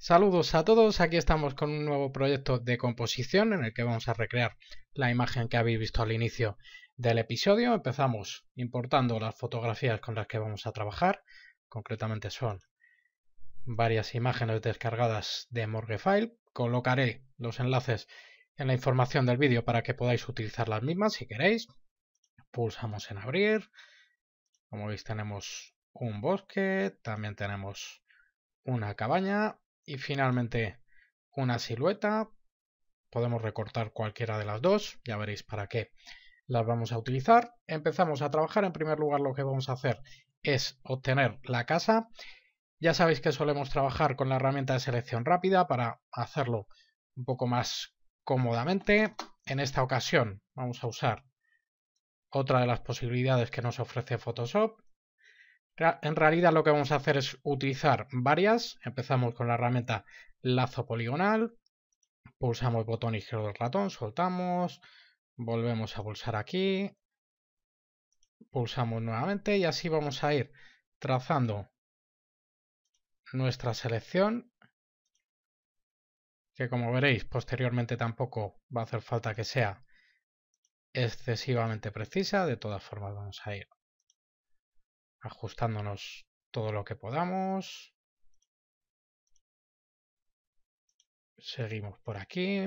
Saludos a todos, aquí estamos con un nuevo proyecto de composición en el que vamos a recrear la imagen que habéis visto al inicio del episodio. Empezamos importando las fotografías con las que vamos a trabajar, concretamente son varias imágenes descargadas de Morguefile. Colocaré los enlaces en la información del vídeo para que podáis utilizar las mismas si queréis. Pulsamos en abrir. Como veis tenemos un bosque, también tenemos una cabaña, y finalmente una silueta. Podemos recortar cualquiera de las dos, ya veréis para qué las vamos a utilizar. Empezamos a trabajar, en primer lugar lo que vamos a hacer es obtener la casa. Ya sabéis que solemos trabajar con la herramienta de selección rápida para hacerlo un poco más cómodamente. En esta ocasión vamos a usar otra de las posibilidades que nos ofrece Photoshop, en realidad lo que vamos a hacer es utilizar varias. Empezamos con la herramienta lazo poligonal. Pulsamos el botón izquierdo del ratón, soltamos, volvemos a pulsar aquí, pulsamos nuevamente y así vamos a ir trazando nuestra selección que como veréis posteriormente tampoco va a hacer falta que sea excesivamente precisa, de todas formas vamos a ir ajustándonos todo lo que podamos. Seguimos por aquí.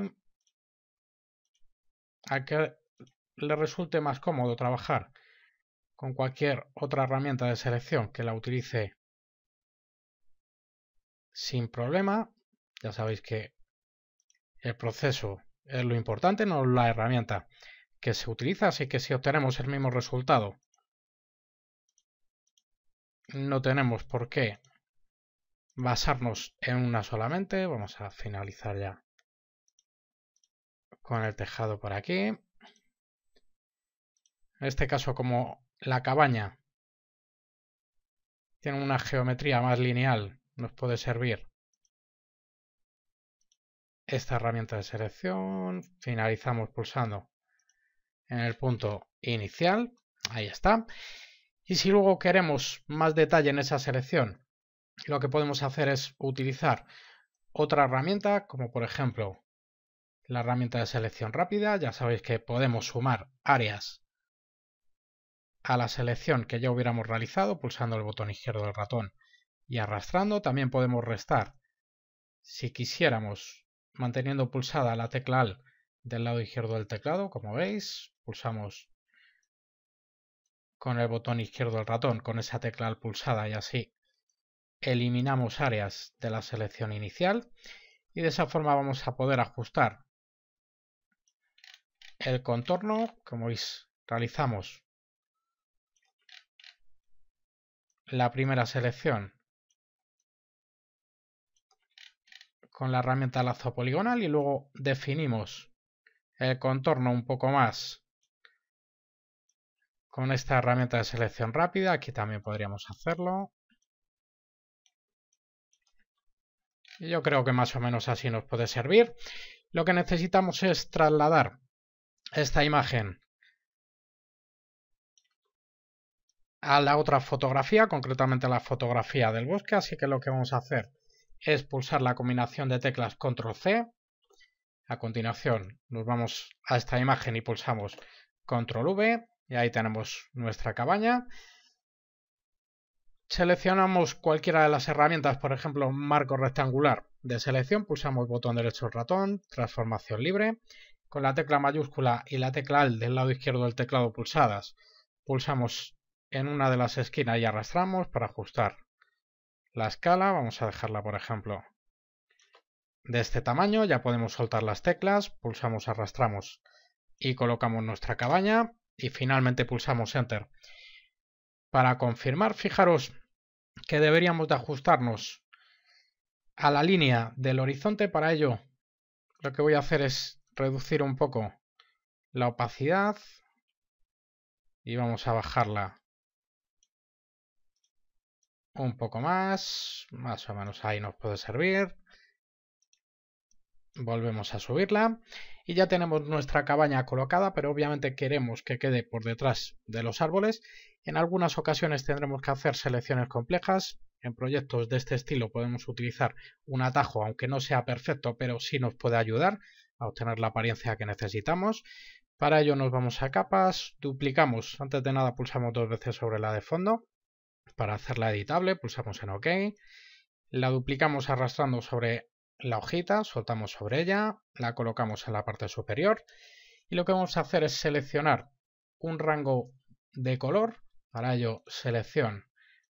A que le resulte más cómodo trabajar con cualquier otra herramienta de selección que la utilice sin problema. Ya sabéis que el proceso es lo importante, no la herramienta que se utiliza, así que si obtenemos el mismo resultado no tenemos por qué basarnos en una solamente. Vamos a finalizar ya con el tejado por aquí. En este caso, como la cabaña tiene una geometría más lineal, nos puede servir esta herramienta de selección. Finalizamos pulsando en el punto inicial. Ahí está. Y si luego queremos más detalle en esa selección, lo que podemos hacer es utilizar otra herramienta, como por ejemplo la herramienta de selección rápida. Ya sabéis que podemos sumar áreas a la selección que ya hubiéramos realizado pulsando el botón izquierdo del ratón y arrastrando. También podemos restar si quisiéramos manteniendo pulsada la tecla AL del lado izquierdo del teclado, como veis, pulsamos con el botón izquierdo del ratón, con esa tecla pulsada y así eliminamos áreas de la selección inicial y de esa forma vamos a poder ajustar el contorno, como veis realizamos la primera selección con la herramienta lazo poligonal y luego definimos el contorno un poco más con esta herramienta de selección rápida, aquí también podríamos hacerlo. yo creo que más o menos así nos puede servir. Lo que necesitamos es trasladar esta imagen a la otra fotografía, concretamente la fotografía del bosque, así que lo que vamos a hacer es pulsar la combinación de teclas control C, a continuación nos vamos a esta imagen y pulsamos control V, y ahí tenemos nuestra cabaña. Seleccionamos cualquiera de las herramientas, por ejemplo, marco rectangular de selección, pulsamos botón derecho del ratón, transformación libre, con la tecla mayúscula y la tecla al del lado izquierdo del teclado pulsadas, pulsamos en una de las esquinas y arrastramos para ajustar la escala, vamos a dejarla por ejemplo de este tamaño, ya podemos soltar las teclas, pulsamos, arrastramos y colocamos nuestra cabaña, y finalmente pulsamos Enter. Para confirmar, fijaros que deberíamos de ajustarnos a la línea del horizonte. Para ello, lo que voy a hacer es reducir un poco la opacidad y vamos a bajarla un poco más, más o menos ahí nos puede servir. Volvemos a subirla y ya tenemos nuestra cabaña colocada, pero obviamente queremos que quede por detrás de los árboles. En algunas ocasiones tendremos que hacer selecciones complejas. En proyectos de este estilo podemos utilizar un atajo, aunque no sea perfecto, pero sí nos puede ayudar a obtener la apariencia que necesitamos. Para ello nos vamos a capas, duplicamos, antes de nada pulsamos dos veces sobre la de fondo. Para hacerla editable pulsamos en OK, la duplicamos arrastrando sobre la hojita, soltamos sobre ella, la colocamos en la parte superior y lo que vamos a hacer es seleccionar un rango de color, para ello selección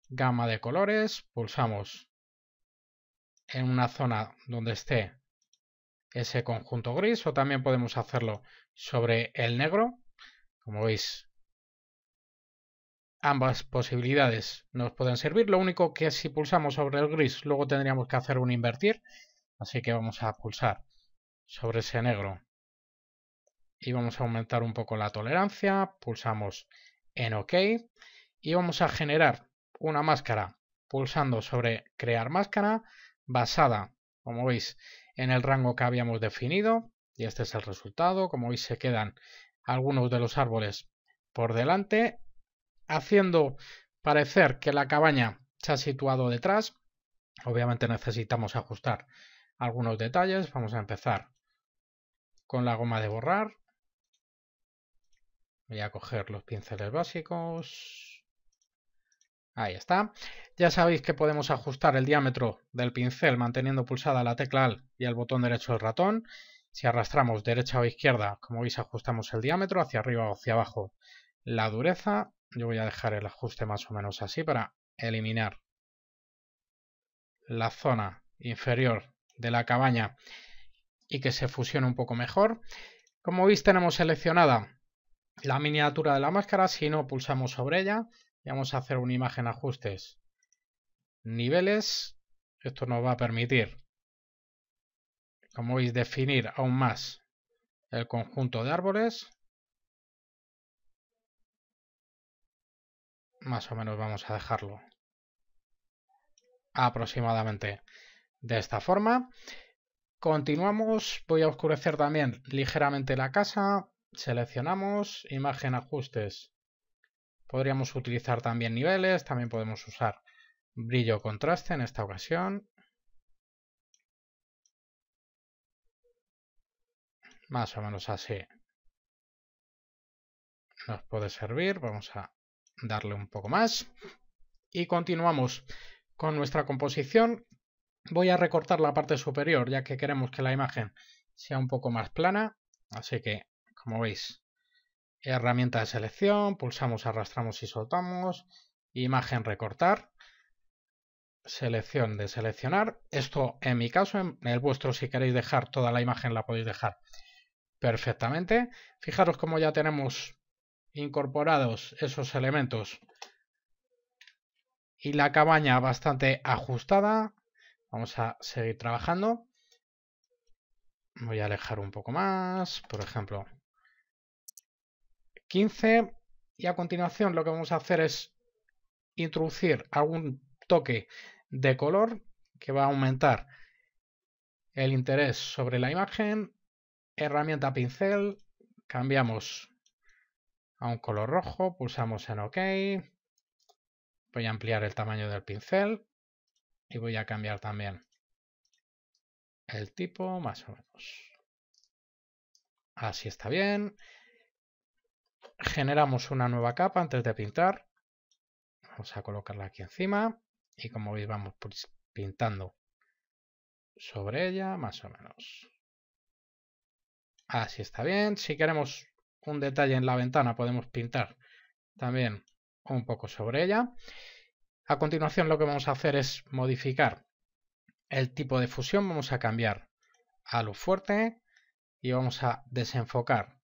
gama de colores, pulsamos en una zona donde esté ese conjunto gris o también podemos hacerlo sobre el negro, como veis ambas posibilidades nos pueden servir, lo único que si pulsamos sobre el gris luego tendríamos que hacer un invertir Así que vamos a pulsar sobre ese negro y vamos a aumentar un poco la tolerancia, pulsamos en OK y vamos a generar una máscara pulsando sobre crear máscara basada, como veis, en el rango que habíamos definido y este es el resultado, como veis se quedan algunos de los árboles por delante, haciendo parecer que la cabaña se ha situado detrás, obviamente necesitamos ajustar algunos detalles. Vamos a empezar con la goma de borrar. Voy a coger los pinceles básicos. Ahí está. Ya sabéis que podemos ajustar el diámetro del pincel manteniendo pulsada la tecla y el botón derecho del ratón. Si arrastramos derecha o izquierda, como veis, ajustamos el diámetro hacia arriba o hacia abajo. La dureza, yo voy a dejar el ajuste más o menos así para eliminar la zona inferior de la cabaña y que se fusione un poco mejor. Como veis tenemos seleccionada la miniatura de la máscara, si no pulsamos sobre ella y vamos a hacer una imagen ajustes niveles, esto nos va a permitir, como veis, definir aún más el conjunto de árboles. Más o menos vamos a dejarlo aproximadamente de esta forma. Continuamos, voy a oscurecer también ligeramente la casa, seleccionamos, imagen ajustes. Podríamos utilizar también niveles, también podemos usar brillo contraste en esta ocasión. Más o menos así nos puede servir, vamos a darle un poco más. Y continuamos con nuestra composición Voy a recortar la parte superior, ya que queremos que la imagen sea un poco más plana. Así que, como veis, herramienta de selección, pulsamos, arrastramos y soltamos, imagen recortar, selección de seleccionar. Esto en mi caso, en el vuestro si queréis dejar toda la imagen la podéis dejar perfectamente. Fijaros cómo ya tenemos incorporados esos elementos y la cabaña bastante ajustada. Vamos a seguir trabajando. Voy a alejar un poco más, por ejemplo, 15. Y a continuación lo que vamos a hacer es introducir algún toque de color que va a aumentar el interés sobre la imagen. Herramienta pincel, cambiamos a un color rojo, pulsamos en OK. Voy a ampliar el tamaño del pincel y voy a cambiar también el tipo más o menos. Así está bien. Generamos una nueva capa antes de pintar. Vamos a colocarla aquí encima y como veis vamos pintando sobre ella más o menos. Así está bien. Si queremos un detalle en la ventana podemos pintar también un poco sobre ella. A continuación lo que vamos a hacer es modificar el tipo de fusión, vamos a cambiar a lo fuerte y vamos a desenfocar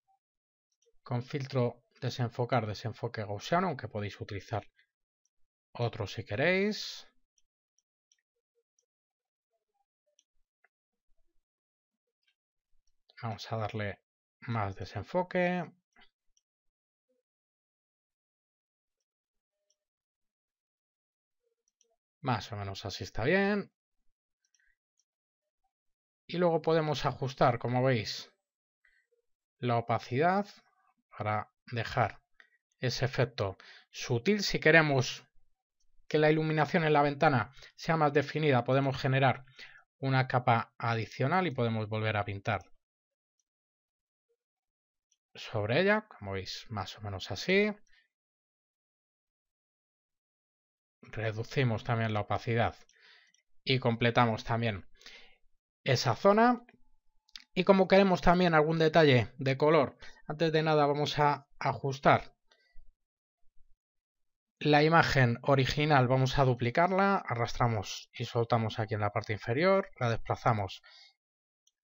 con filtro desenfocar, desenfoque gaussiano, aunque podéis utilizar otro si queréis. Vamos a darle más desenfoque. Más o menos así está bien. Y luego podemos ajustar, como veis, la opacidad para dejar ese efecto sutil. Si queremos que la iluminación en la ventana sea más definida, podemos generar una capa adicional y podemos volver a pintar sobre ella, como veis, más o menos así. reducimos también la opacidad y completamos también esa zona. Y como queremos también algún detalle de color, antes de nada vamos a ajustar la imagen original, vamos a duplicarla, arrastramos y soltamos aquí en la parte inferior, la desplazamos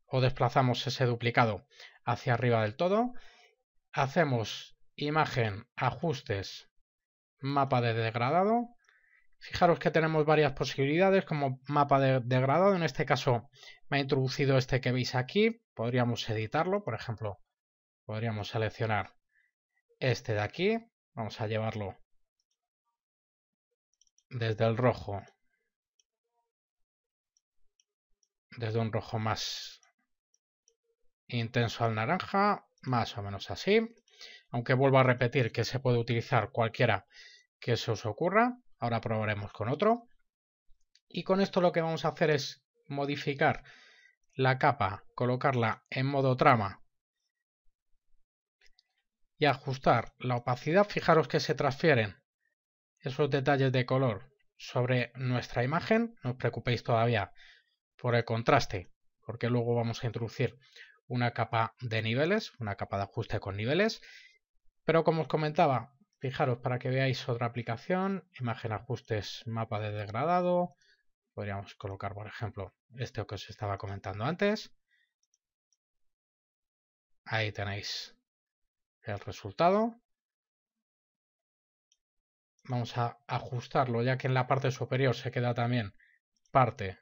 o desplazamos ese duplicado hacia arriba del todo, hacemos imagen, ajustes, mapa de degradado, Fijaros que tenemos varias posibilidades como mapa de degradado. En este caso me ha introducido este que veis aquí. Podríamos editarlo, por ejemplo, podríamos seleccionar este de aquí. Vamos a llevarlo desde el rojo, desde un rojo más intenso al naranja, más o menos así. Aunque vuelvo a repetir que se puede utilizar cualquiera que se os ocurra. Ahora probaremos con otro. Y con esto lo que vamos a hacer es modificar la capa, colocarla en modo trama y ajustar la opacidad. Fijaros que se transfieren esos detalles de color sobre nuestra imagen. No os preocupéis todavía por el contraste, porque luego vamos a introducir una capa de niveles, una capa de ajuste con niveles. Pero como os comentaba, Fijaros, para que veáis otra aplicación, imagen ajustes, mapa de degradado. Podríamos colocar, por ejemplo, este que os estaba comentando antes. Ahí tenéis el resultado. Vamos a ajustarlo, ya que en la parte superior se queda también parte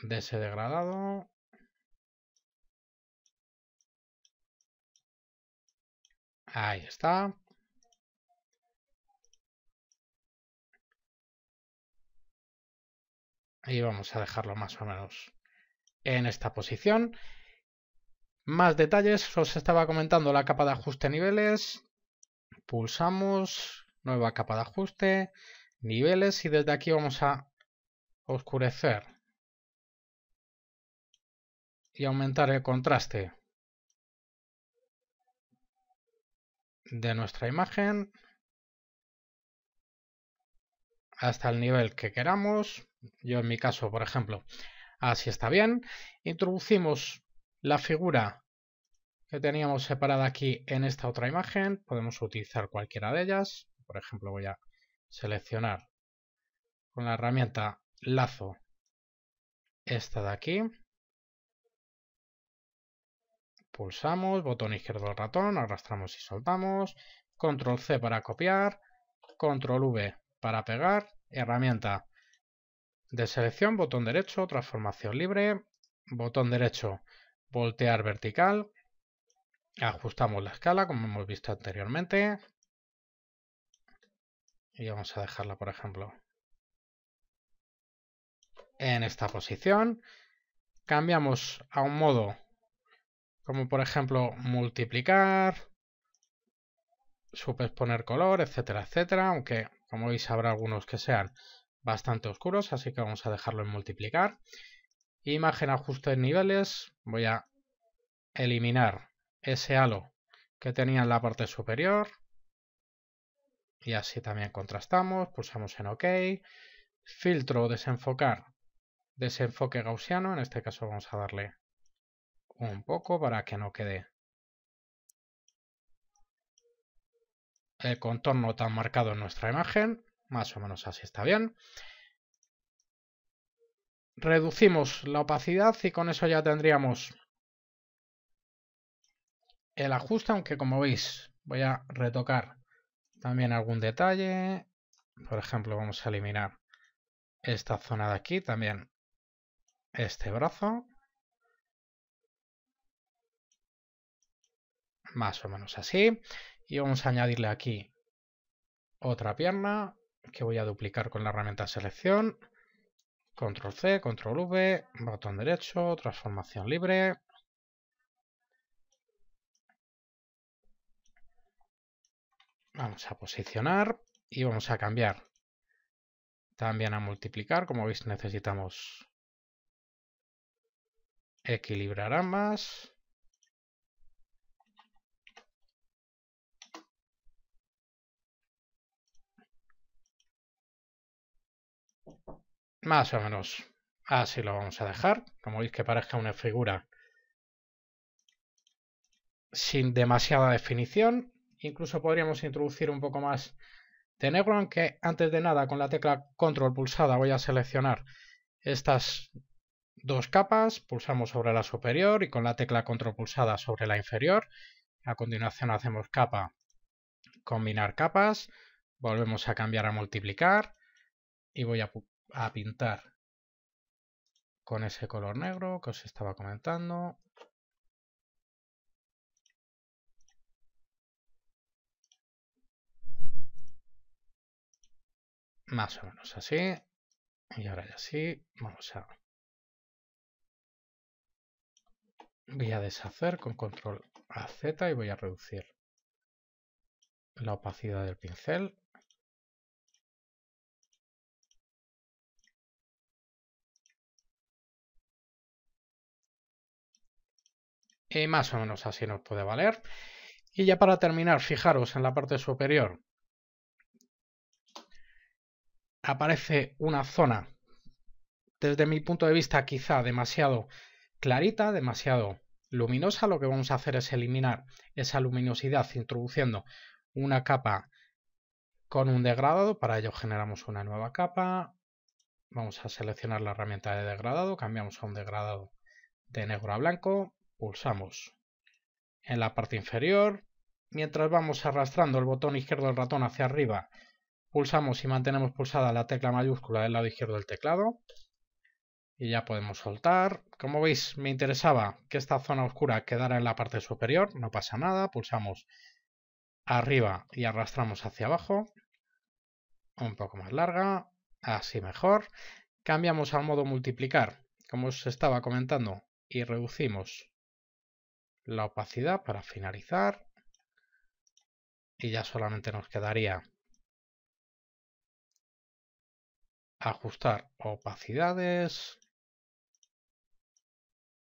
de ese degradado. Ahí está. Y vamos a dejarlo más o menos en esta posición. Más detalles, os estaba comentando la capa de ajuste niveles. Pulsamos, nueva capa de ajuste, niveles y desde aquí vamos a oscurecer y aumentar el contraste. de nuestra imagen hasta el nivel que queramos. Yo en mi caso, por ejemplo, así está bien. Introducimos la figura que teníamos separada aquí en esta otra imagen. Podemos utilizar cualquiera de ellas. Por ejemplo, voy a seleccionar con la herramienta lazo esta de aquí pulsamos, botón izquierdo del ratón, arrastramos y soltamos, control C para copiar, control V para pegar, herramienta de selección, botón derecho, transformación libre, botón derecho, voltear vertical, ajustamos la escala como hemos visto anteriormente y vamos a dejarla por ejemplo en esta posición cambiamos a un modo como por ejemplo multiplicar, superponer color, etcétera, etcétera, aunque como veis habrá algunos que sean bastante oscuros, así que vamos a dejarlo en multiplicar. Imagen ajuste de niveles, voy a eliminar ese halo que tenía en la parte superior. Y así también contrastamos, pulsamos en OK. Filtro, desenfocar, desenfoque gaussiano, en este caso vamos a darle un poco para que no quede el contorno tan marcado en nuestra imagen. Más o menos así está bien. Reducimos la opacidad y con eso ya tendríamos el ajuste, aunque como veis voy a retocar también algún detalle. Por ejemplo, vamos a eliminar esta zona de aquí, también este brazo. más o menos así. Y vamos a añadirle aquí otra pierna que voy a duplicar con la herramienta selección. Control C, Control V, botón derecho, transformación libre. Vamos a posicionar y vamos a cambiar también a multiplicar. Como veis necesitamos equilibrar ambas. Más o menos así lo vamos a dejar. Como veis que parezca una figura sin demasiada definición. Incluso podríamos introducir un poco más de negro, aunque antes de nada con la tecla control pulsada voy a seleccionar estas dos capas, pulsamos sobre la superior y con la tecla control pulsada sobre la inferior. A continuación hacemos capa, combinar capas, volvemos a cambiar a multiplicar y voy a a pintar con ese color negro que os estaba comentando. Más o menos así. Y ahora ya sí, vamos a... Voy a deshacer con control a Z y voy a reducir la opacidad del pincel más o menos así nos puede valer. Y ya para terminar, fijaros en la parte superior. Aparece una zona, desde mi punto de vista quizá demasiado clarita, demasiado luminosa. Lo que vamos a hacer es eliminar esa luminosidad introduciendo una capa con un degradado. Para ello generamos una nueva capa. Vamos a seleccionar la herramienta de degradado, cambiamos a un degradado de negro a blanco, pulsamos. En la parte inferior, mientras vamos arrastrando el botón izquierdo del ratón hacia arriba, pulsamos y mantenemos pulsada la tecla mayúscula del lado izquierdo del teclado. Y ya podemos soltar. Como veis, me interesaba que esta zona oscura quedara en la parte superior, no pasa nada, pulsamos arriba y arrastramos hacia abajo. Un poco más larga, así mejor. Cambiamos al modo multiplicar, como os estaba comentando, y reducimos la opacidad para finalizar. Y ya solamente nos quedaría ajustar opacidades,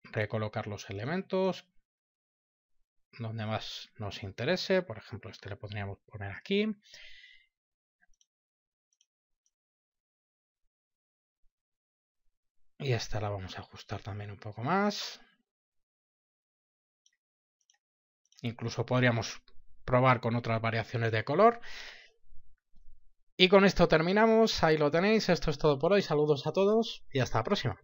recolocar los elementos donde más nos interese, por ejemplo este le podríamos poner aquí. Y esta la vamos a ajustar también un poco más. Incluso podríamos probar con otras variaciones de color. Y con esto terminamos. Ahí lo tenéis. Esto es todo por hoy. Saludos a todos y hasta la próxima.